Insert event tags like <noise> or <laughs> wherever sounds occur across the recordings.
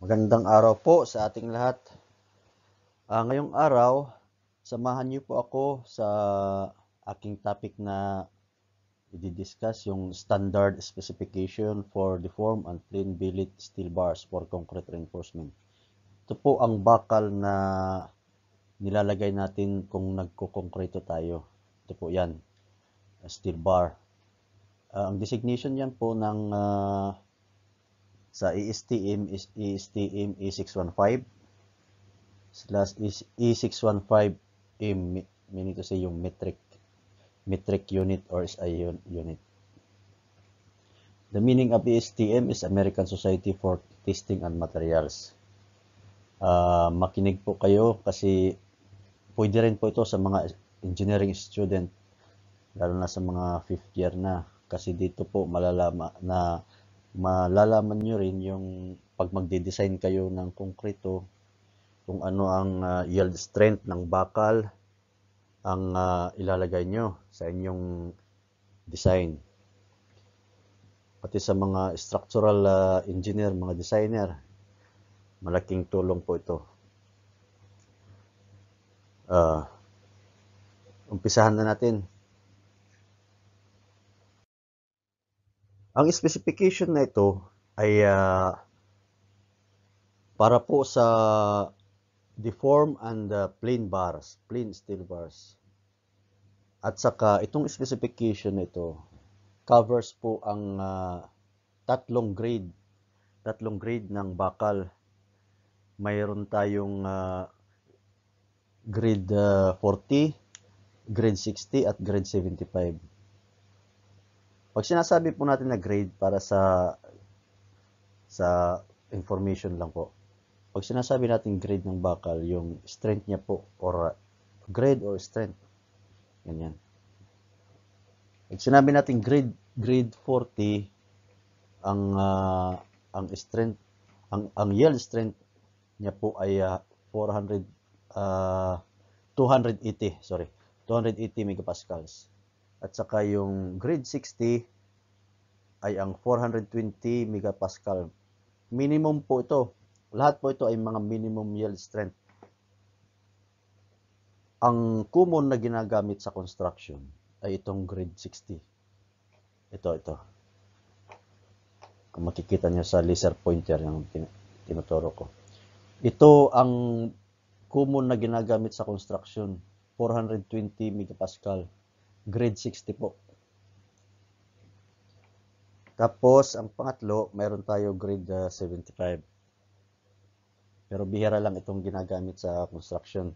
Magandang araw po sa ating lahat. Uh, ngayong araw, samahan niyo po ako sa aking topic na i-discuss yung standard specification for deform and plain billet steel bars for concrete reinforcement. Ito po ang bakal na nilalagay natin kung nagko nagkukonkrito tayo. Ito po yan, steel bar. Uh, ang designation yan po ng uh, sa ESTM is ESTM E615 slash E615M meaning to say yung metric metric unit or SI unit. The meaning of ESTM is American Society for Testing and Materials. Uh, makinig po kayo kasi pwede rin po ito sa mga engineering student lalo na sa mga fifth year na kasi dito po malalaman na malalaman nyo rin yung pag magde-design kayo ng konkreto, kung ano ang uh, yield strength ng bakal ang uh, ilalagay nyo sa inyong design. Pati sa mga structural uh, engineer, mga designer, malaking tulong po ito. Uh, umpisahan na natin. Ang specification na ito ay uh, para po sa deform and uh, plain bars, plain steel bars. At saka itong specification na ito covers po ang uh, tatlong grade, tatlong grade ng bakal. Mayroon tayong uh, grade uh, 40, grade 60 at grade 75. Pag sinasabi po natin na grade para sa sa information lang po. Pag sinasabi natin grade ng bakal, yung strength niya po or grade or strength. Ganyan. Pag sinabi natin grade grade 40 ang uh, ang strength ang ang yield strength niya po ay uh, 400 uh, 280, sorry, 280 megapascals. At saka yung grade 60 ay ang 420 megapascal. Minimum po ito. Lahat po ito ay mga minimum yield strength. Ang common na ginagamit sa construction ay itong grade 60. Ito, ito. Kung makikita nyo sa laser pointer yung tinuturo ko. Ito ang common na ginagamit sa construction, 420 megapascal grade 60 po. Tapos, ang pangatlo, mayroon tayo grade uh, 75. Pero bihira lang itong ginagamit sa construction.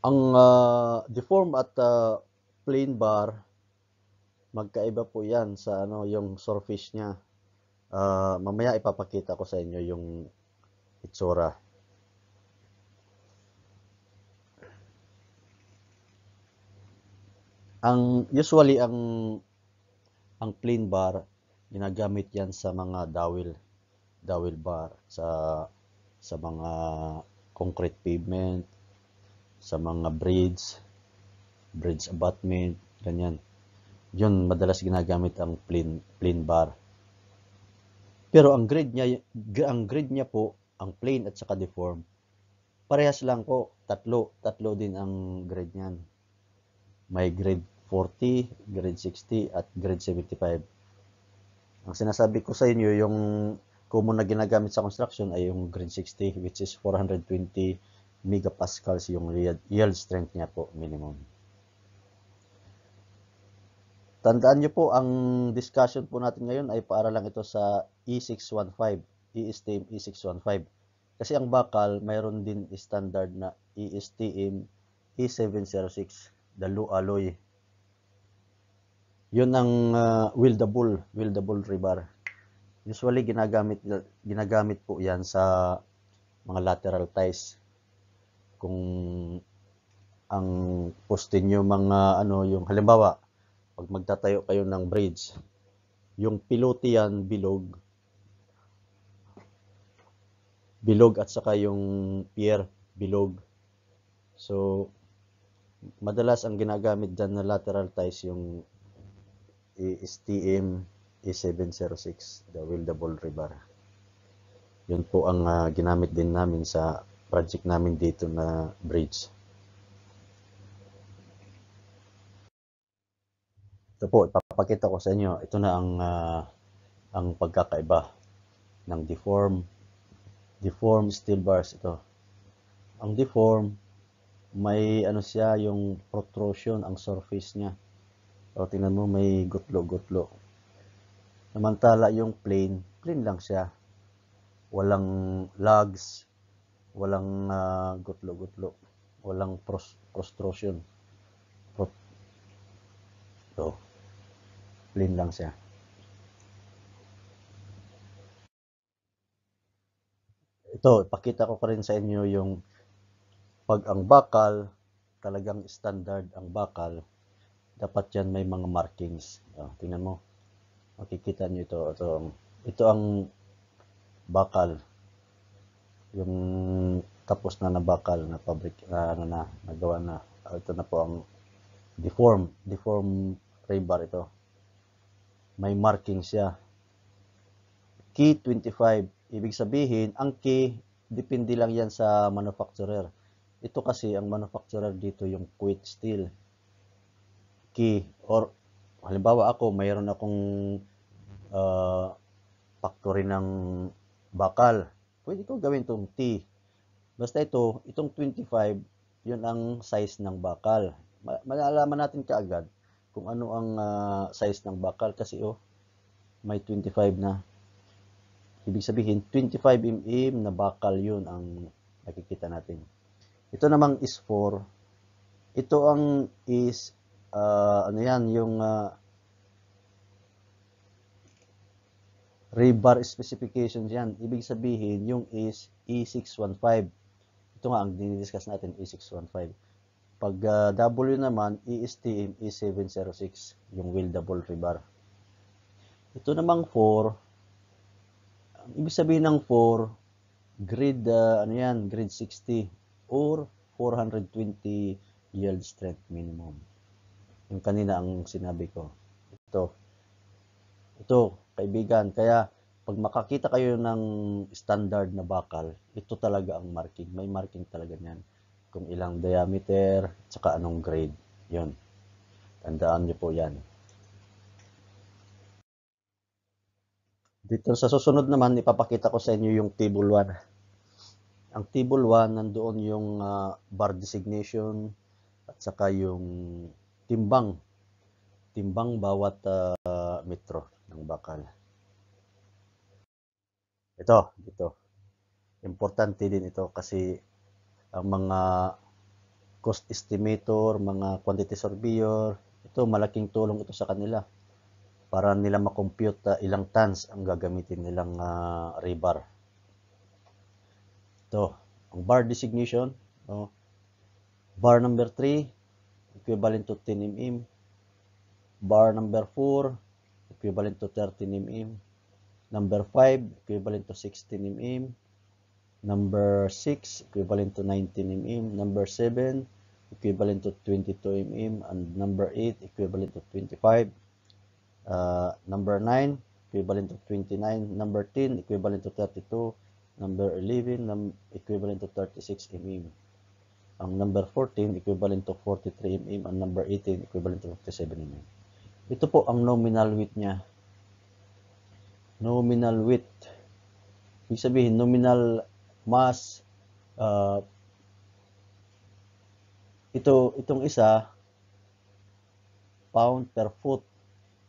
Ang uh, deform at uh, ah, plane bar, magkaiba po yan sa ano, yung surface niya. Uh, mamaya ipapakita ko sa inyo yung itsura. Ang usually ang ang plain bar ginagamit 'yan sa mga dowel dowel bar sa sa mga concrete pavement, sa mga bridge, bridge abutment, ganyan. 'Yun madalas ginagamit ang plain plain bar. Pero ang grade niya ang grade niya po ang plain at saka deform parehas lang po, tatlo, tatlo din ang grade niyan may grade 40, grade 60, at grade 75. Ang sinasabi ko sa inyo, yung common na ginagamit sa construction ay yung grade 60, which is 420 megapascals yung yield strength niya po minimum. Tandaan niyo po, ang discussion po natin ngayon ay para lang ito sa E615, ESTM E615. Kasi ang bakal, mayroon din standard na ESTM E706. Dalu alloy. Yun ang uh, ah, weldable, weldable rebar. Usually ginagamit ginagamit po 'yan sa mga lateral ties. Kung ang poste niyo mga ano yung halimbawa pag magtatayo kayo ng bridge, yung pilote yan bilog. Bilog at saka yung pier bilog. So madalas ang ginagamit dyan na lateral ties yung STM E706, the weldable rebar. Yun po ang uh, ginamit din namin sa project namin dito na bridge. Ito po, ipapakita ko sa inyo. Ito na ang uh, ang pagkakaiba ng deform deform steel bars ito. Ang deform may ano siya yung protrusion ang surface niya. O tingnan mo may gutlo-gutlo. Namantala yung plane, plane lang siya. Walang logs, walang uh, gutlo-gutlo, walang protrusion. Prot so, plane lang siya. Ito, ipakita ko pa rin sa inyo yung pag ang bakal, talagang standard ang bakal, dapat yan may mga markings. Oh, tingnan mo. Makikita nyo ito. Ito, ito ang bakal. Yung tapos na na bakal na fabric na ano na nagawa na. Ah, ito na po ang deform, deform rebar ito. May markings siya. Key 25. Ibig sabihin, ang key, depende lang yan sa manufacturer. Ito kasi ang manufacturer dito yung quit steel key or halimbawa ako mayroon akong uh, factory ng bakal. Pwede ko gawin itong T. Basta ito, itong 25, yun ang size ng bakal. Malalaman natin kaagad kung ano ang uh, size ng bakal kasi oh, may 25 na. Ibig sabihin, 25 mm na bakal yun ang nakikita natin. Ito namang is 4. Ito ang is, uh, ano yan, yung uh, rebar specifications yan. Ibig sabihin, yung is E615. Ito nga ang dinidiscuss natin, E615. Pag uh, W naman, ESTM E706, yung weldable rebar. Ito namang 4. Ibig sabihin ng 4, grid, uh, ano yan, grid 60 or 420 yield strength minimum. Yung kanina ang sinabi ko. Ito. Ito, kaibigan. Kaya, pag makakita kayo ng standard na bakal, ito talaga ang marking. May marking talaga niyan. Kung ilang diameter, tsaka anong grade. yon Tandaan niyo po yan. Dito sa susunod naman, ipapakita ko sa inyo yung table 1. Ang table 1, nandoon yung uh, bar designation at saka yung timbang. Timbang bawat uh, metro ng bakal. Ito, dito. Importante din ito kasi ang mga cost estimator, mga quantity surveyor, ito malaking tulong ito sa kanila para nila makompute uh, ah, ilang tons ang gagamitin nilang uh, rebar. Ito, ang bar designation, no? Bar number 3, equivalent to 10 mm. Bar number 4, equivalent to 13 mm. Number 5, equivalent to 16 mm. Number 6, equivalent to 19 mm. Number 7, equivalent to 22 mm. And number 8, equivalent to 25. Uh, number 9, equivalent to 29. Number 10, equivalent to 32. Number 11, num equivalent to 36 mm. Ang number 14, equivalent to 43 mm. Ang number 18, equivalent to 57 mm. Ito po ang nominal width niya. Nominal width. Ibig sabihin, nominal mass. Uh, ito, itong isa, pound per foot.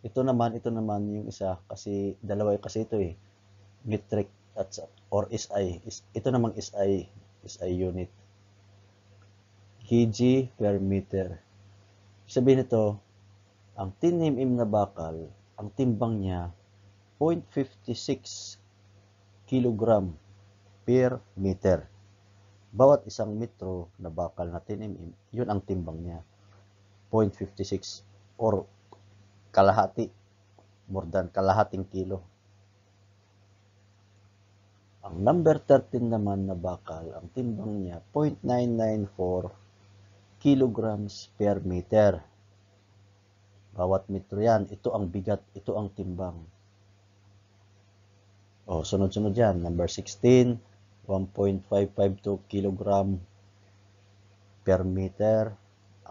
Ito naman, ito naman yung isa kasi dalawa kasi ito eh. Metric that's at or SI. Is, ito namang SI, SI unit. Kg per meter. Sabihin nito, ang 10 mm na bakal, ang timbang niya 0.56 kg per meter. Bawat isang metro na bakal na 10 mm yun ang timbang niya. 0.56 or kalahati, more than kalahating kilo ang number 13 naman na bakal, ang timbang niya 0.994 kilograms per meter. Bawat metro yan, ito ang bigat, ito ang timbang. O, sunod-sunod yan. Number 16, 1.552 kilogram per meter.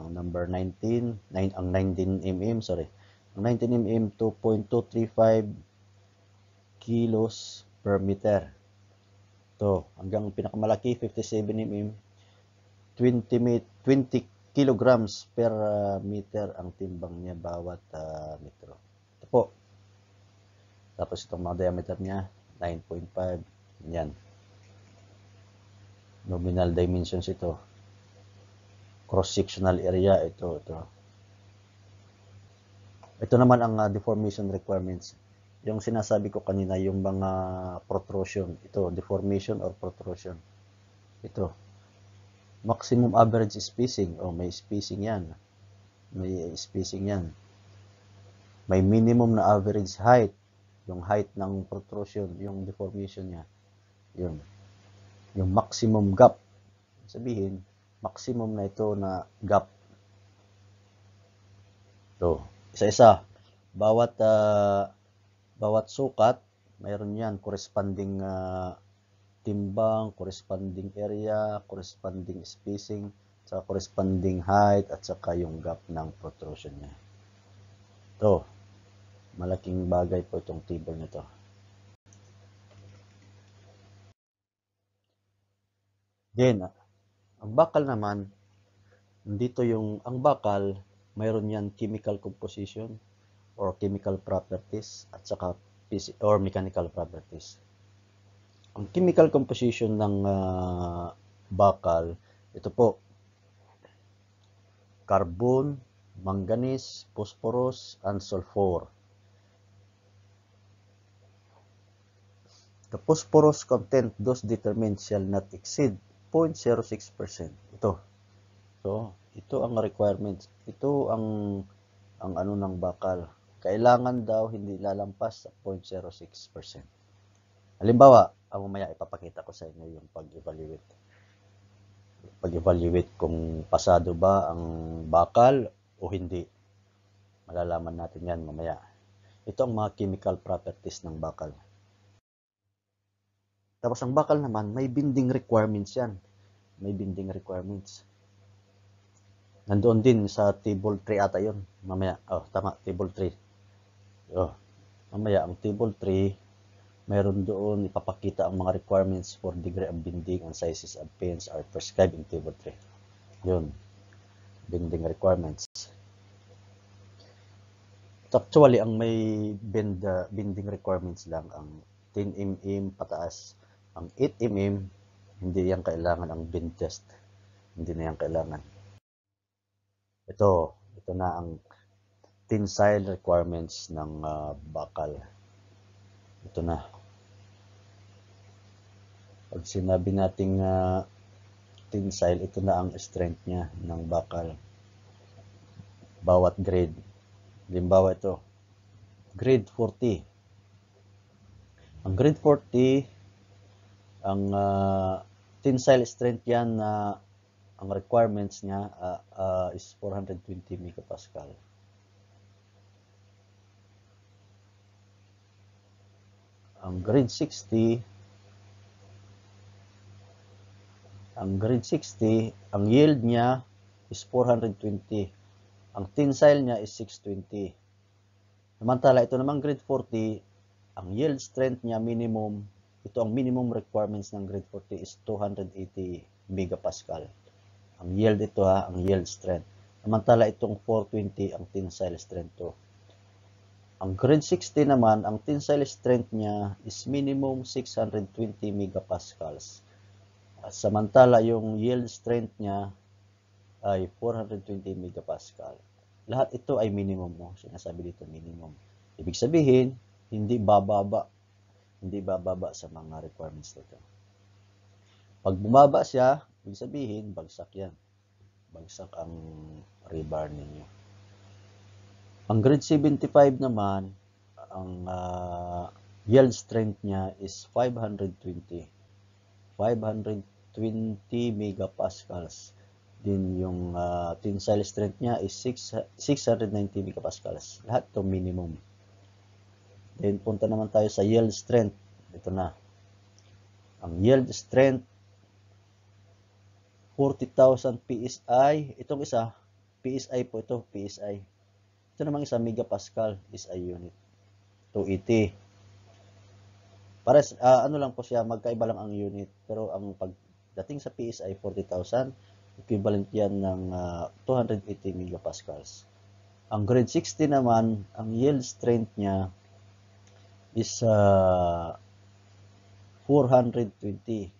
Ang number 19, 9, ang 19 mm, sorry. Ang 19 mm, 2.235 kilos per meter to hanggang pinakamalaki 57 mm 20 20 kilograms per uh, meter ang timbang niya bawat uh, metro ito po tapos itong mga diameter niya 9.5 yan nominal dimensions ito cross sectional area ito ito ito naman ang uh, deformation requirements yung sinasabi ko kanina, yung mga protrusion. Ito, deformation or protrusion. Ito. Maximum average spacing. oh, may spacing yan. May spacing yan. May minimum na average height. Yung height ng protrusion, yung deformation niya. Yun. Yung maximum gap. Sabihin, maximum na ito na gap. Ito. Isa-isa. Bawat uh, bawat sukat, mayroon yan, corresponding uh, timbang, corresponding area, corresponding spacing, sa corresponding height, at saka yung gap ng protrusion niya. To. malaking bagay po itong table nito. ito. Then, ang bakal naman, dito yung, ang bakal, mayroon yan chemical composition, or chemical properties at saka or mechanical properties. Ang chemical composition ng uh, bakal, ito po, carbon, manganese, phosphorus, and sulfur. The phosphorus content those determined shall not exceed 0.06%. Ito. So, ito ang requirements. Ito ang ang ano ng bakal kailangan daw hindi lalampas sa 0.06%. Halimbawa, ang mamaya ipapakita ko sa inyo yung pag-evaluate. Pag-evaluate kung pasado ba ang bakal o hindi. Malalaman natin yan mamaya. Ito ang mga chemical properties ng bakal. Tapos ang bakal naman, may binding requirements yan. May binding requirements. Nandoon din sa table 3 ata yun. Mamaya. Oh, tama. Table 3. Oh, mamaya ang table 3, meron doon ipapakita ang mga requirements for degree of bending and sizes of pins are prescribed in table 3. Yun, bending requirements. Actually, ang may bend, uh, ah, bending requirements lang ang 10 mm pataas. Ang 8 mm, hindi yan kailangan ang bend test. Hindi na yan kailangan. Ito, ito na ang tensile requirements ng uh, bakal. Ito na. Pag sinabi nating uh, tensile, ito na ang strength niya ng bakal. Bawat grade. Limbawa ito, grade 40. Ang grade 40, ang uh, tensile strength yan na uh, ang requirements niya uh, uh, is 420 megapascal. ang grade 60 ang grade 60 ang yield niya is 420 ang tensile niya is 620 Samantala, ito naman grade 40, ang yield strength niya minimum, ito ang minimum requirements ng grade 40 is 280 megapascal. Ang yield ito ha, ang yield strength. Samantala, itong 420 ang tensile strength to. Ang grade 60 naman, ang tensile strength niya is minimum 620 megapascals. At samantala, yung yield strength niya ay 420 megapascal. Lahat ito ay minimum. No? Sinasabi dito minimum. Ibig sabihin, hindi bababa. Hindi bababa sa mga requirements nito. Pag bumaba siya, ibig sabihin, bagsak yan. Bagsak ang rebar ninyo. Ang grade 75 naman, ang uh, yield strength niya is 520. 520 megapascals. Din yung uh, tensile strength niya is 6, 690 megapascals. Lahat to minimum. Then punta naman tayo sa yield strength. Ito na. Ang yield strength 40,000 PSI. Itong isa, PSI po ito, PSI. Ito namang isang megapascal is a unit. 280. Pares, uh, ano lang po siya, magkaiba lang ang unit. Pero ang pagdating sa PSI 40,000. Equivalent yan ng uh, ah, 280 megapascals. Ang grade 60 naman, ang yield strength niya is uh, ah, 420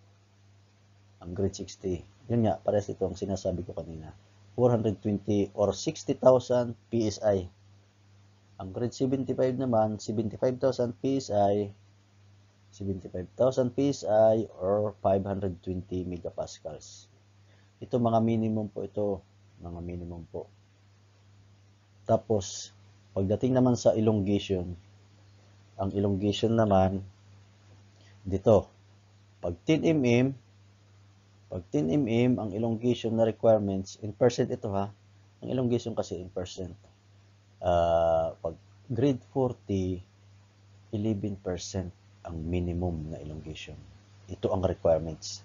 ang grade 60. Yun nga, pares ito ang sinasabi ko kanina. 420 or 60,000 PSI. Ang grade 75 naman, 75,000 PSI, 75,000 PSI or 520 megapascals. Ito mga minimum po ito, mga minimum po. Tapos, pagdating naman sa elongation, ang elongation naman, dito, pag 10 mm, pag 10 mm ang elongation na requirements, in percent ito ha, ang elongation kasi in percent. Uh, pag grade 40, 11% ang minimum na elongation. Ito ang requirements.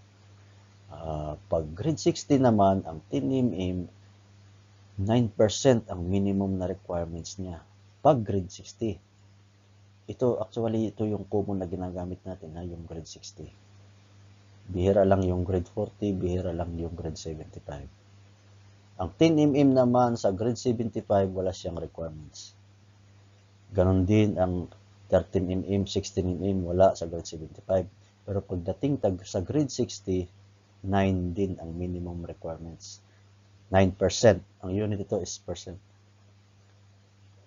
Uh, pag grade 60 naman, ang 10 mm, 9% ang minimum na requirements niya. Pag grade 60, ito actually ito yung common na ginagamit natin ha, yung grade 60. Bihira lang yung grade 40, bihira lang yung grade 75. Ang 10mm naman sa grade 75, wala siyang requirements. Ganon din ang 13mm, 16mm, wala sa grade 75. Pero pagdating tag sa grade 60, 9 din ang minimum requirements. 9%. Ang unit ito is percent.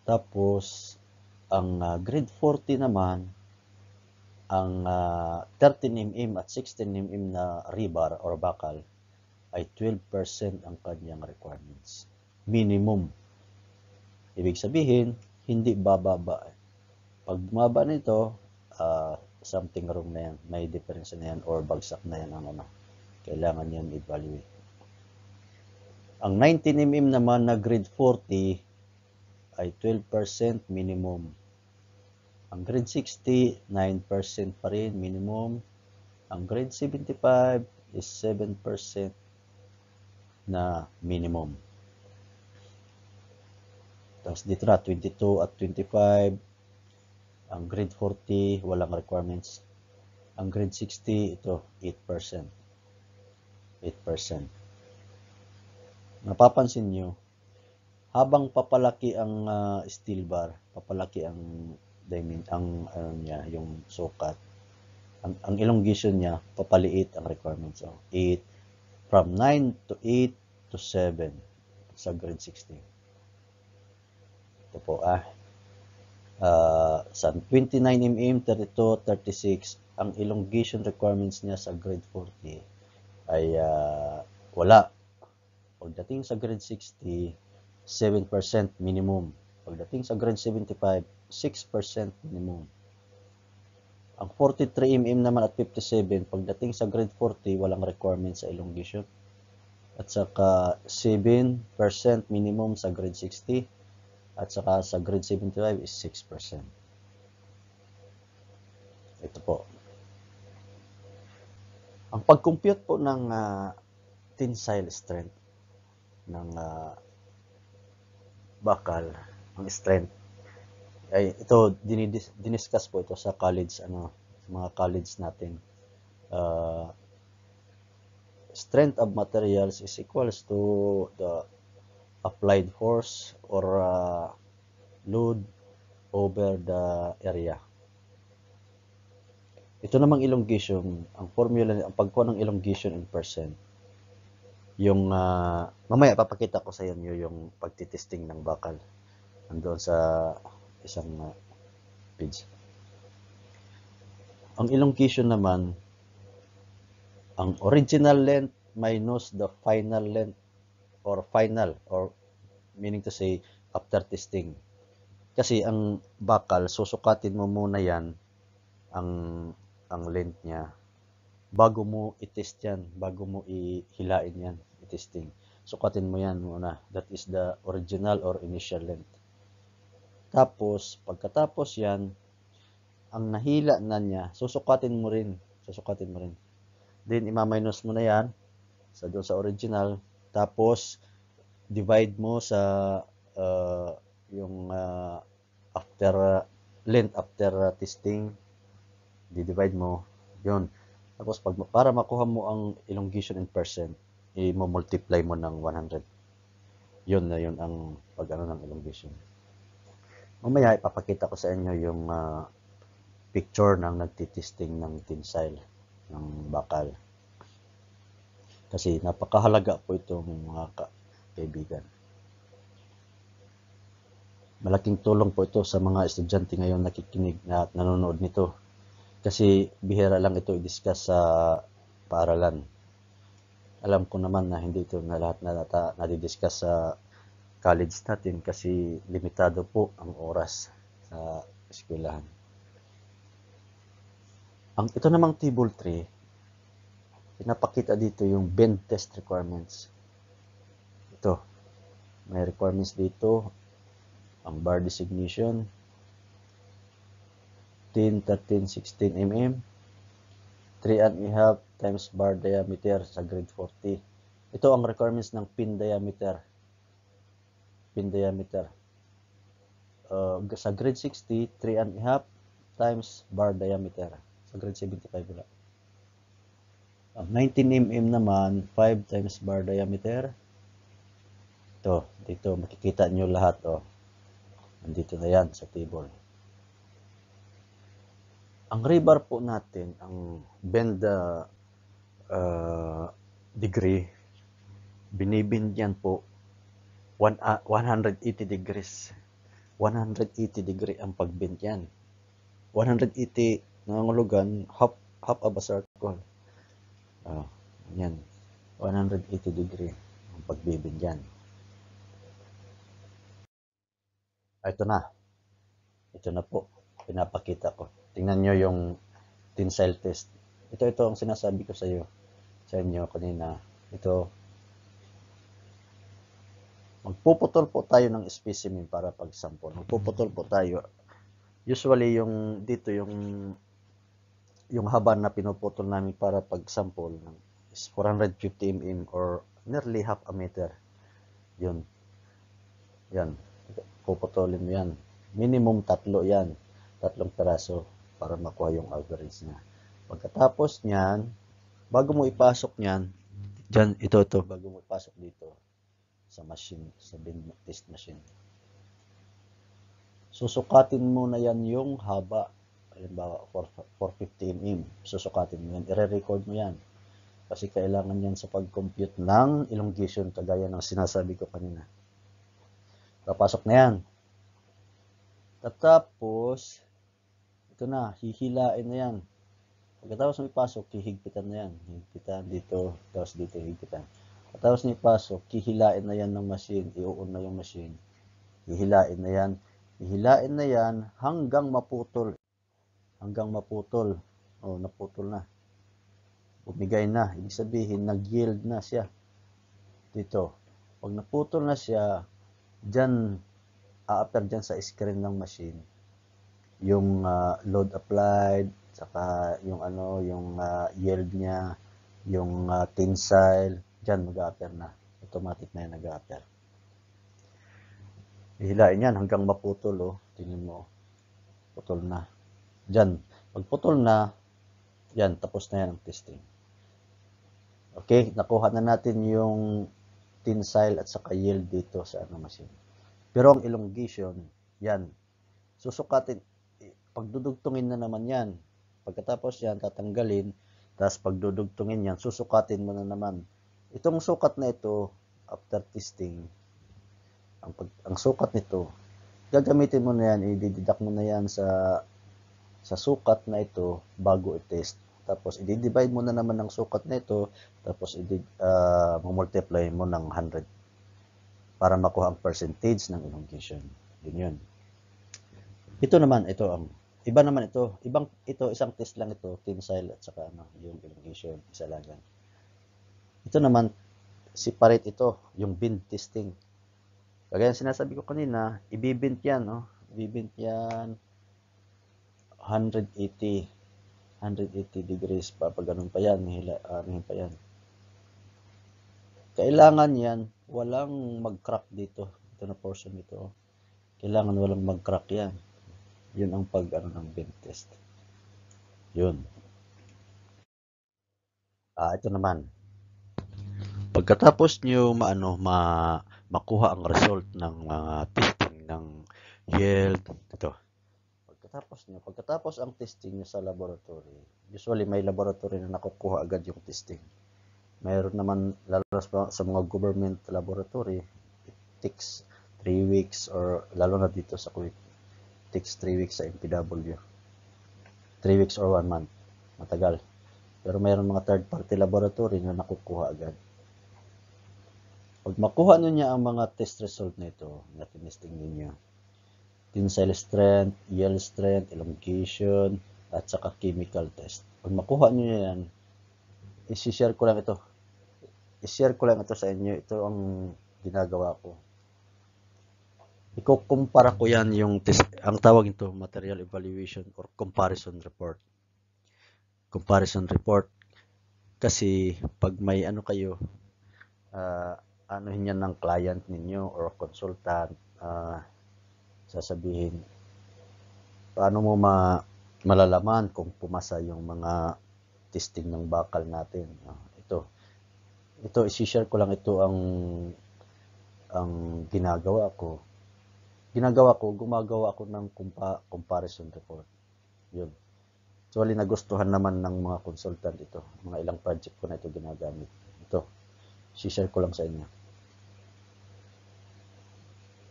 Tapos, ang uh, grade 40 naman, ang uh, ah, 13mm at 16mm na rebar or bakal ay 12% ang kanyang requirements. Minimum. Ibig sabihin, hindi bababa. Pag bumaba nito, uh, ah, something wrong na yan. May difference na yan or bagsak na yan ang ano. Kailangan yan evaluate. Ang 19mm naman na grade 40 ay 12% minimum ang grade 60, 9% pa rin minimum. Ang grade 75 is 7% na minimum. Tapos dito na, 22 at 25. Ang grade 40, walang requirements. Ang grade 60, ito, 8%. 8%. Napapansin nyo, habang papalaki ang uh, steel bar, papalaki ang dimen ang ano niya, yung sukat. Ang, ang elongation niya, papaliit ang requirement. So, 8, from 9 to 8 to 7 sa grade 16. Ito po ah. Uh, sa 29 mm, 32, 36, ang elongation requirements niya sa grade 40 ay uh, wala. Pagdating sa grade 60, 7% minimum Pagdating sa grade 75, 6% minimum. Ang 43 mm naman at 57, pagdating sa grade 40, walang requirement sa elongation. At saka 7% minimum sa grade 60. At saka sa grade 75 is 6%. Ito po. Ang pag-compute po ng uh, tensile strength ng uh, bakal ang strength. Ay, ito, dinidis, diniscuss po ito sa college, ano, sa mga college natin. Uh, strength of materials is equals to the applied force or uh, load over the area. Ito namang elongation, ang formula, ang pagkuha ng elongation in percent. Yung, uh, mamaya papakita ko sa inyo yung pagtitesting ng bakal hanggang sa isang uh, page. Ang elongation naman, ang original length minus the final length or final or meaning to say after testing. Kasi ang bakal, susukatin mo muna yan ang, ang length niya bago mo itest yan, bago mo ihilain yan, itesting. Sukatin mo yan muna. That is the original or initial length. Tapos, pagkatapos yan, ang nahila na niya, susukatin mo rin. Susukatin mo rin. Then, imaminus mo na yan sa doon sa original. Tapos, divide mo sa uh, yung uh, after uh, length after uh, testing di-divide mo yun tapos pag para makuha mo ang elongation in percent i-multiply mo ng 100 yun na yun ang pag ano ng elongation Mamaya ipapakita ko sa inyo yung uh, picture ng nagtitesting ng tinsile ng bakal. Kasi napakahalaga po itong mga kaibigan. Malaking tulong po ito sa mga estudyante ngayon nakikinig na nanonood nito. Kasi bihira lang ito i-discuss sa paaralan. Alam ko naman na hindi ito na lahat na nata, nadidiscuss sa college natin kasi limitado po ang oras sa eskwelahan. Ang ito namang table 3, pinapakita dito yung bend test requirements. Ito, may requirements dito, ang bar designation, 10, 13, 16 mm, 3 and a half times bar diameter sa grade 40. Ito ang requirements ng pin diameter pin diameter. Uh, sa grade 60, 3 and a half times bar diameter. Sa grade 75 wala. Ang 19 mm naman, 5 times bar diameter. Ito, dito makikita nyo lahat. Oh. Nandito na yan sa table. Ang rebar po natin, ang bend uh, uh, degree, binibind yan po One, 180 ah, degrees. 180 degree ang pagbent yan. 180 nangangulugan, half, half of a circle. Oh, yan. 180 degree ang pagbibend yan. Ito na. Ito na po. Pinapakita ko. Tingnan nyo yung tensile test. Ito, ito ang sinasabi ko sa iyo. Sa inyo kanina. Ito, Magpuputol po tayo ng specimen para pagsampol. Magpuputol po tayo. Usually yung dito yung yung haba na pinuputol namin para pagsampol ng 450 mm or nearly half a meter. Yun. Yan. Puputulin mo yan. Minimum tatlo yan. Tatlong peraso para makuha yung average niya. Pagkatapos niyan, bago mo ipasok niyan, dyan, ito, ito, bago mo ipasok dito, sa machine, sa bend test machine. Susukatin mo na yan yung haba, halimbawa 450 mm, susukatin mo yan, ire-record mo yan. Kasi kailangan yan sa pag-compute ng elongation kagaya ng sinasabi ko kanina. Papasok na yan. Tapos, ito na, hihilain na yan. Pagkatapos may pasok, hihigpitan na yan. Higpitan dito, tapos dito higpitan. Tapos nipasok, kihilain na yan ng machine, iuun na yung machine. Hihilain na yan. Hihilain na yan hanggang maputol. Hanggang maputol. O, oh, naputol na. Bumigay na. Ibig sabihin, nag-yield na siya. Dito. Pag naputol na siya, dyan, a-appear dyan sa screen ng machine. Yung uh, load applied, saka yung ano, yung uh, yield niya, yung uh, tensile, Diyan mag-a-appear na. Automatic na yan nag-a-appear. Ihilain yan hanggang maputol. Oh. Tingnan mo. Oh. Putol na. Diyan. Pag putol na, yan, tapos na yan ang testing. Okay, nakuha na natin yung tensile at saka yield dito sa ano machine. Pero ang elongation, yan, susukatin, pagdudugtungin na naman yan. Pagkatapos yan, tatanggalin, tapos pagdudugtungin yan, susukatin mo na naman Itong sukat na ito, after testing, ang, pag, ang sukat nito, gagamitin mo na yan, i mo na yan sa, sa sukat na ito bago i-test. Tapos, i-divide mo na naman ng sukat na ito, tapos uh, ah, multiply mo ng 100 para makuha ang percentage ng elongation. Yun yun. Ito naman, ito ang iba naman ito. Ibang ito, isang test lang ito, tensile at saka ano, yung elongation. Isa lang yan. Ito naman, separate ito, yung bin testing. Kagaya sinasabi ko kanina, ibibint yan, no? Ibibint yan 180 180 degrees pa ganun pa yan, nihila, uh, pa yan. Kailangan yan, walang mag-crack dito. Ito na portion nito. Kailangan walang mag-crack yan. Yun ang pag ano, ng bend test. Yun. Ah, ito naman. Pagkatapos nyo maano, ma, makuha ang result ng mga uh, testing ng yield, ito. Pagkatapos nyo, pagkatapos ang testing nyo sa laboratory, usually may laboratory na nakukuha agad yung testing. Mayroon naman, lalo sa mga government laboratory, it takes 3 weeks or lalo na dito sa Kuwait, takes 3 weeks sa MPW. 3 weeks or 1 month. Matagal. Pero mayroon mga third party laboratory na nakukuha agad. Pag makuha nun niya ang mga test result nito na tinesting ninyo, tensile strength, yield strength, elongation, at saka chemical test. Pag makuha nyo yan, isishare ko lang ito. Isishare ko lang ito sa inyo. Ito ang ginagawa ko. Ikukumpara ko yan yung test, ang tawag nito, material evaluation or comparison report. Comparison report. Kasi pag may ano kayo, uh, ano niya ng client ninyo or consultant, uh, sasabihin, paano mo ma malalaman kung pumasa yung mga testing ng bakal natin. Uh, ito, ito, isi-share ko lang ito ang ang ginagawa ko. Ginagawa ko, gumagawa ako ng kumpa, comparison report. Yun. Actually, nagustuhan naman ng mga consultant ito. Mga ilang project ko na ito ginagamit. Ito, isi-share ko lang sa inyo.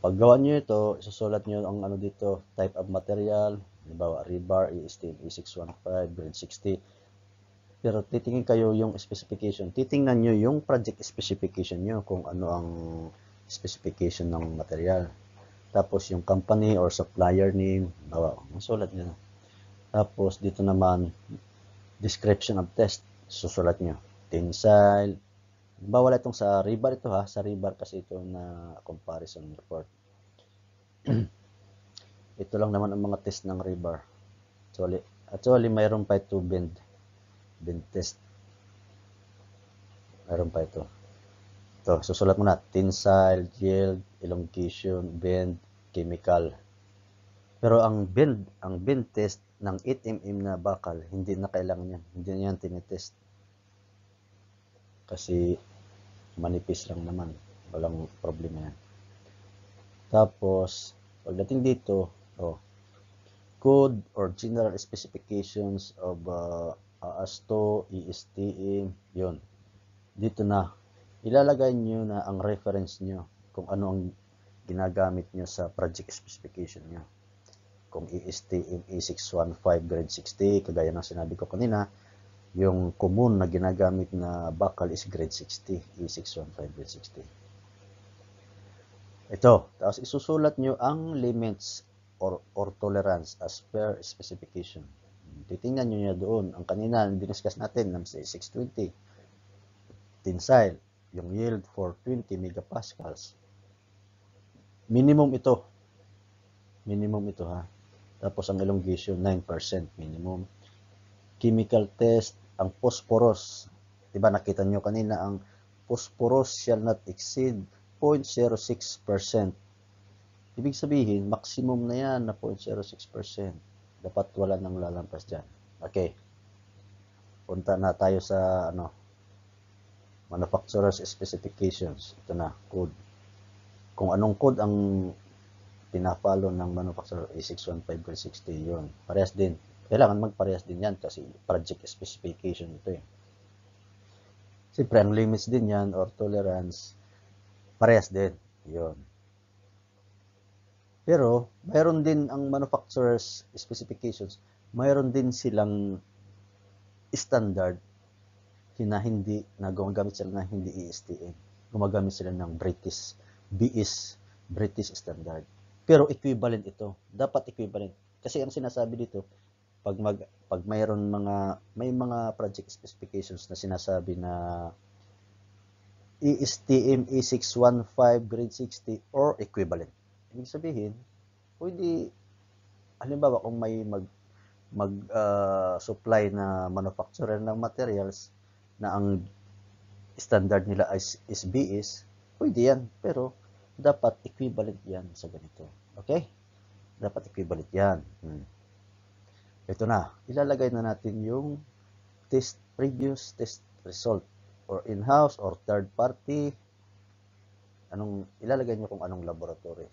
Pag gawa nyo ito, isusulat nyo ang ano dito, type of material, halimbawa rebar, E-steel, E615, grade 60. Pero titingin kayo yung specification. Titingnan nyo yung project specification nyo kung ano ang specification ng material. Tapos yung company or supplier name, bawa, masulat nyo. Tapos dito naman, description of test, susulat nyo. Tensile, bawal itong sa rebar ito ha, sa rebar kasi ito na comparison report. <clears throat> Ito lang naman ang mga test ng rebar. Actually, actually mayroon pa ito bend. Bend test. Mayroon pa ito. Ito, susulat muna. na. Tensile, yield, elongation, bend, chemical. Pero ang bend, ang bend test ng 8mm na bakal, hindi na kailangan yan. Hindi na yan tinitest. Kasi manipis lang naman. Walang problema yan. Tapos, Pagdating dito, oh, code or general specifications of uh, ASTO, ESTM, yun. Dito na. Ilalagay nyo na ang reference nyo kung ano ang ginagamit nyo sa project specification nyo. Kung ESTM A615 grade 60, kagaya ng sinabi ko kanina, yung common na ginagamit na bakal is grade 60, E615 grade 60. Ito, tapos isusulat nyo ang limits or, or tolerance as per specification. Titingnan nyo niya doon. Ang kanina, diniscuss natin, ng 620. Tensile, yung yield for 20 megapascals. Minimum ito. Minimum ito ha. Tapos ang elongation, 9% minimum. Chemical test, ang phosphorus. Diba nakita nyo kanina, ang phosphorus shall not exceed 0.5 0.06%. Ibig sabihin, maximum na yan na 0.06%. Dapat wala nang lalampas dyan. Okay. Punta na tayo sa ano manufacturer's specifications. Ito na, code. Kung anong code ang pinapalo ng manufacturer A615-60 yun. Parehas din. Kailangan magparehas din yan kasi project specification ito eh. Siyempre, ang limits din yan or tolerance Parehas din. Yun. Pero, mayroon din ang manufacturer's specifications. Mayroon din silang standard na hindi, na gumagamit sila na hindi ESTM. Gumagamit sila ng British, BS, British standard. Pero equivalent ito. Dapat equivalent. Kasi ang sinasabi dito, pag mag pag mayroon mga may mga project specifications na sinasabi na ESTM E615 grade 60 or equivalent. Ibig sabihin, pwede, halimbawa kung may mag, mag uh, supply na manufacturer ng materials na ang standard nila is SBS, pwede yan. Pero, dapat equivalent yan sa ganito. Okay? Dapat equivalent yan. Hmm. Ito na. Ilalagay na natin yung test previous test result or in-house or third party. Anong ilalagay niyo kung anong laboratory.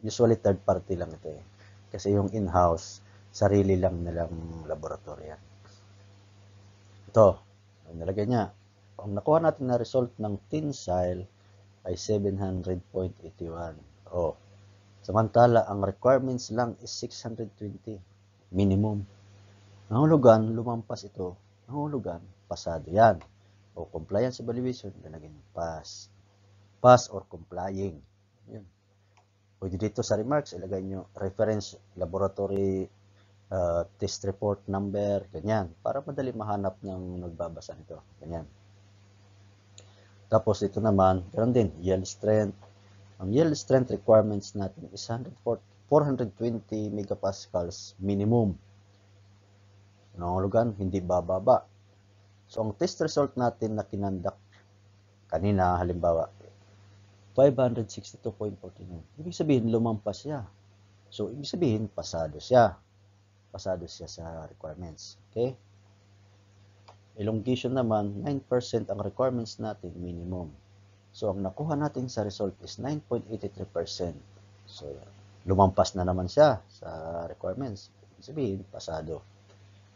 Usually third party lang ito eh. Kasi yung in-house, sarili lang nilang laboratory yan. Ito, ang nilagay niya. Ang nakuha natin na result ng tensile ay 700.81. Oh. Samantala, ang requirements lang is 620 minimum. Nahulugan, lumampas ito. Nahulugan, pasado yan o compliance evaluation, na ng pass. Pass or complying. Yun. O dito sa remarks, ilagay nyo reference laboratory uh, test report number, ganyan. Para madali mahanap ng nagbabasa nito. Ganyan. Tapos ito naman, ganoon din, yield strength. Ang yield strength requirements natin is 420 megapascals minimum. Nangulugan, hindi bababa. So, ang test result natin na kinandak kanina, halimbawa, 562.49. Ibig sabihin, lumampas siya. So, ibig sabihin, pasado siya. Pasado siya sa requirements. Okay? Elongation naman, 9% ang requirements natin minimum. So, ang nakuha natin sa result is 9.83%. So, lumampas na naman siya sa requirements. Ibig sabihin, pasado.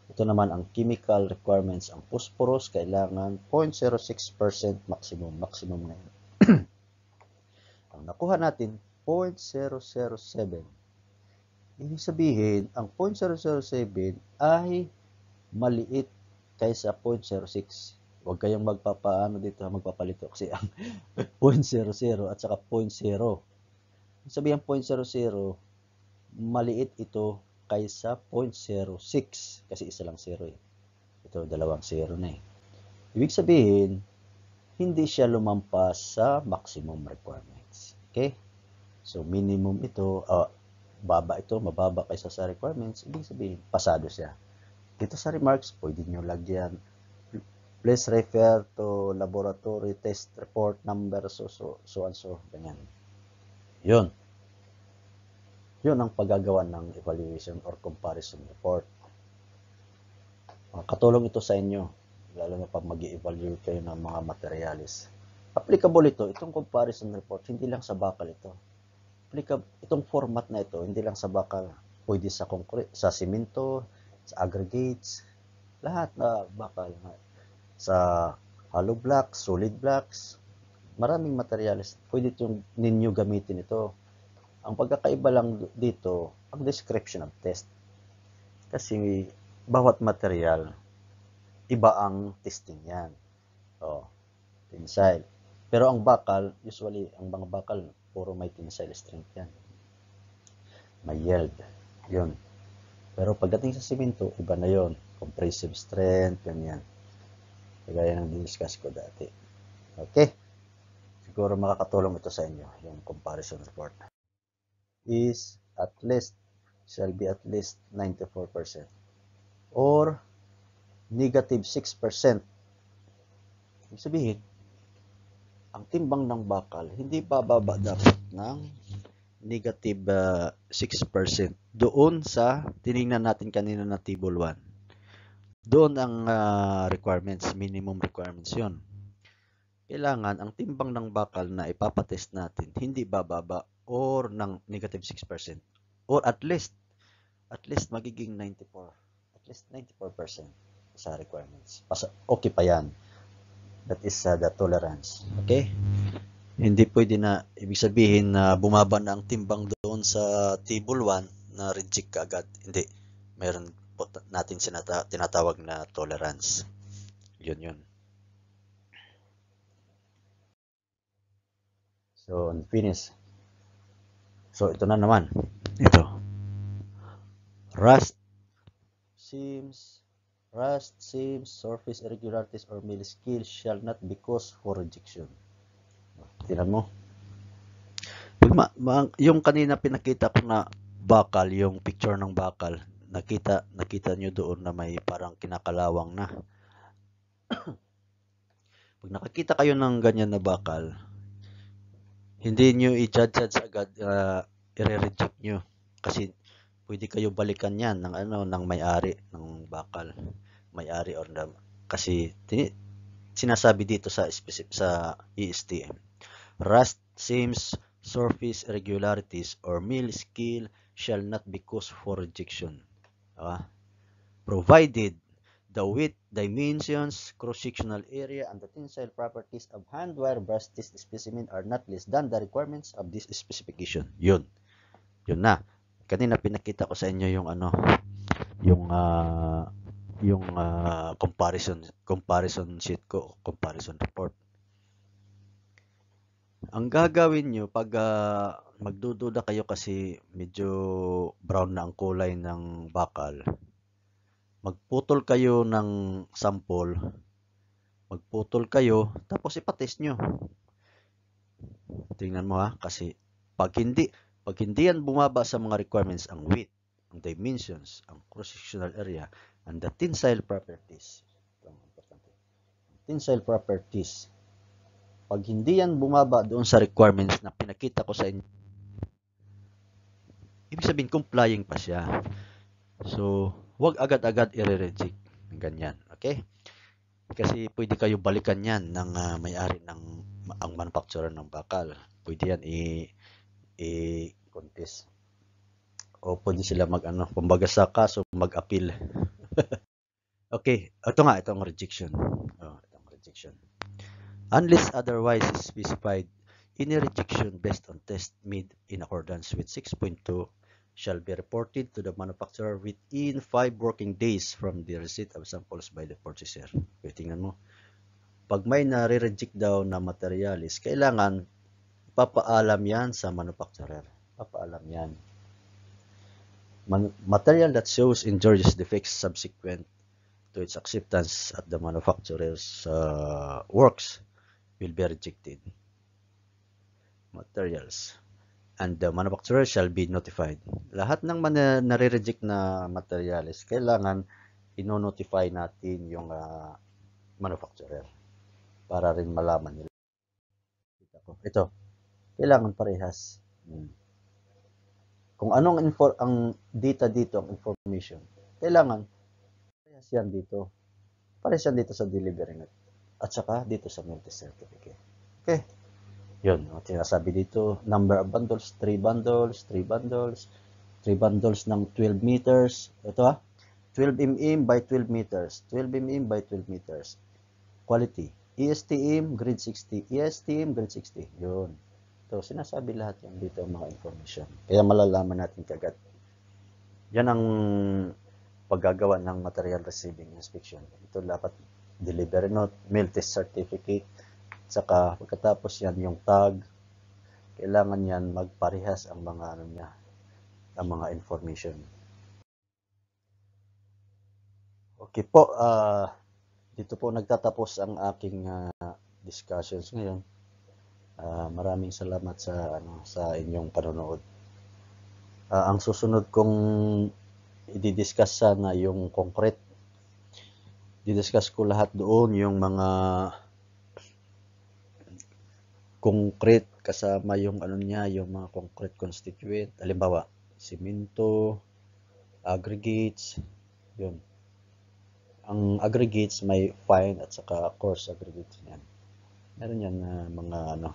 Ito naman ang chemical requirements. Ang phosphorus, kailangan 0.06% maximum. Maximum na yun. <clears throat> ang nakuha natin, 0.007. Ibig sabihin, ang 0.007 ay maliit kaysa 0.06. Huwag kayong magpapaano dito, magpapalito kasi ang 0.00 <laughs> at saka 0.0. Sabihin 0.00, maliit ito kaysa 0.06 kasi isa lang 0 eh. Ito dalawang 0 na eh. Ibig sabihin, hindi siya lumampas sa maximum requirements. Okay? So minimum ito, uh, baba ito, mababa kaysa sa requirements, ibig sabihin, pasado siya. Dito sa remarks, pwede nyo lagyan, please refer to laboratory test report number, so, so, so and so, ganyan. Yun. Yun ang paggagawa ng evaluation or comparison report. Ah, katulong ito sa inyo, lalo na pag mag evaluate kayo ng mga materialis. Applicable ito, itong comparison report, hindi lang sa bakal ito. Applicable, itong format na ito, hindi lang sa bakal. Pwede sa concrete, sa simento, sa aggregates, lahat na bakal. Sa hollow blocks, solid blocks, maraming materials. Pwede itong ninyo gamitin ito ang pagkakaiba lang dito, ang description of test. Kasi bawat material, iba ang testing yan. O, tensile. Pero ang bakal, usually, ang mga bakal, puro may tensile strength yan. May yield. Yun. Pero pagdating sa simento, iba na yon Compressive strength, ganyan. Kagaya ng diniscuss ko dati. Okay? Siguro makakatulong ito sa inyo, yung comparison report is at least shall be at least 94% or negative 6%. sabihin, ang timbang ng bakal hindi bababa dapat ng negative uh, ah, 6% doon sa tiningnan natin kanina na table 1. Doon ang uh, requirements, minimum requirements 'yon. Kailangan ang timbang ng bakal na ipapatest natin hindi bababa or ng negative 6%. Or at least, at least magiging 94, at least 94% sa requirements. Okay pa yan. That is uh, the tolerance. Okay? Hindi pwede na, ibig sabihin na uh, bumaba na ang timbang doon sa table 1 na reject ka agad. Hindi. Meron po natin sinata, tinatawag na tolerance. Yun yun. So, on finish. So, ito na naman. Ito. Rust seams rust seams surface irregularities or mill scale shall not be cause for rejection. Tingnan mo. Pag ma, ma, yung kanina pinakita ko na bakal, yung picture ng bakal, nakita nakita nyo doon na may parang kinakalawang na. <coughs> Pag nakakita kayo ng ganyan na bakal, hindi nyo i-judge agad, uh, i-reject nyo. Kasi pwede kayo balikan yan ng, ano, ng may-ari ng bakal. May-ari or na, kasi tini, sinasabi dito sa, sa ESTM. Rust seams surface irregularities or mill skill shall not be cause for rejection. Uh, provided the width, dimensions, cross-sectional area, and the tensile properties of hand wire brush test specimen are not less than the requirements of this specification. Yun. Yun na. Kanina pinakita ko sa inyo yung ano, yung uh, yung uh, comparison comparison sheet ko, comparison report. Ang gagawin nyo pag uh, magdududa kayo kasi medyo brown na ang kulay ng bakal, magputol kayo ng sample, magputol kayo, tapos ipatest nyo. Tingnan mo ha, kasi pag hindi, pag hindi yan bumaba sa mga requirements, ang width, ang dimensions, ang cross-sectional area, and the tensile properties. Tensile properties. Pag hindi yan bumaba doon sa requirements na pinakita ko sa inyo, ibig sabihin complying pa siya. So, Huwag agad-agad i-reject. Ganyan. Okay? Kasi pwede kayo balikan yan ng uh, may-ari ng ang manufacturer ng bakal. Pwede yan i- i-contest. O pwede sila mag ano, pambaga sa kaso, mag-appeal. <laughs> okay, ito nga, itong rejection. Oh, itong rejection. Unless otherwise specified, any rejection based on test made in accordance with 6.2 shall be reported to the manufacturer within 5 working days from the receipt of samples by the purchaser. Okay, tingnan mo. Pag may nare-reject daw na materialis, kailangan papaalam yan sa manufacturer. Papaalam yan. Man material that shows injurious defects subsequent to its acceptance at the manufacturer's uh, works will be rejected. Materials and the manufacturer shall be notified. Lahat ng man nare-reject na materials, kailangan ino-notify natin yung uh, manufacturer para rin malaman nila. Ito, kailangan parehas. Hmm. Kung anong infor ang data dito, ang information, kailangan parehas yan dito. Parehas yan dito sa delivery note at saka dito sa multi certificate. Okay. Yun, ang sinasabi dito, number of bundles, 3 bundles, 3 bundles, 3 bundles ng 12 meters. Ito ha, ah. 12 mm by 12 meters, 12 mm by 12 meters. Quality, ESTM grade 60, ESTM grade 60. Yun. So, sinasabi lahat yan dito ang mga information. Kaya malalaman natin kagad. Yan ang paggagawa ng material receiving inspection. Ito dapat delivery note, mail test certificate, Saka pagkatapos yan yung tag, kailangan yan magparehas ang mga ano niya, ang mga information. Okay po, uh, dito po nagtatapos ang aking uh, discussions ngayon. Uh, maraming salamat sa ano sa inyong panonood. Uh, ang susunod kong i-discuss sana yung concrete. Didiscuss ko lahat doon yung mga concrete kasama yung ano niya, yung mga concrete constituent. Halimbawa, simento, aggregates, yun. Ang aggregates may fine at saka coarse aggregates niyan. Meron yan na uh, mga ano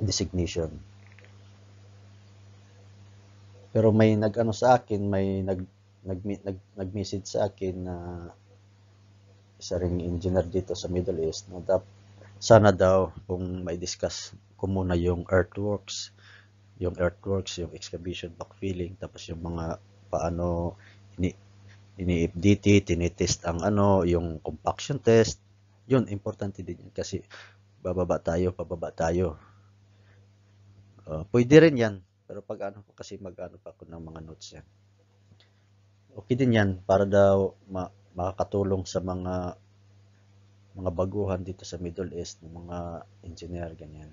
designation. Pero may nagano sa akin, may nag nag nag nag-message sa akin na isa ring engineer dito sa Middle East na dapat sana daw kung may discuss ko muna yung earthworks, yung earthworks, yung excavation backfilling, tapos yung mga paano ini ini-FDT, tinitest ang ano, yung compaction test. Yun, importante din yun kasi bababa tayo, pababa tayo. Uh, pwede rin yan. Pero pag ano ko kasi mag-ano pa ako ng mga notes yan. Okay din yan para daw ma makakatulong sa mga mga baguhan dito sa Middle East ng mga engineer ganyan.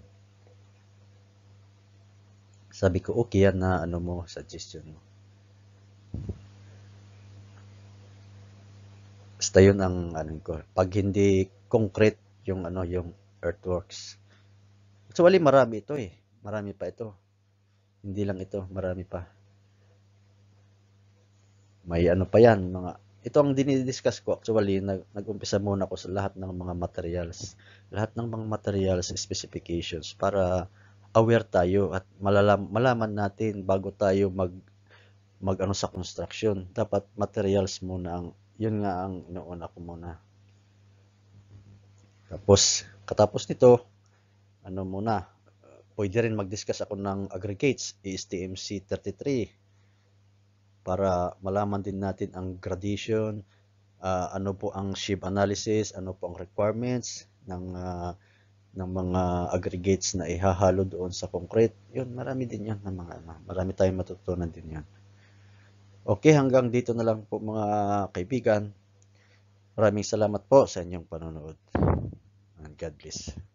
Sabi ko okay yan na ano mo suggestion mo. Basta yun ang ano ko. Pag hindi concrete yung ano yung earthworks. Actually marami ito eh. Marami pa ito. Hindi lang ito, marami pa. May ano pa yan, mga ito ang dinidiscuss ko actually, nag-umpisa muna ko sa lahat ng mga materials. Lahat ng mga materials specifications para aware tayo at malalam, malaman natin bago tayo mag mag ano sa construction. Dapat materials muna ang yun nga ang inuuna ko muna. Tapos katapos nito, ano muna, pwede rin mag-discuss ako ng aggregates, ASTM C33 para malaman din natin ang gradation, uh, ano po ang SHIB analysis, ano po ang requirements ng uh, ng mga aggregates na ihahalo doon sa concrete. Yun, marami din yan. ng mga marami tayong matutunan din yun. Okay, hanggang dito na lang po mga kaibigan. Maraming salamat po sa inyong panonood. And God bless.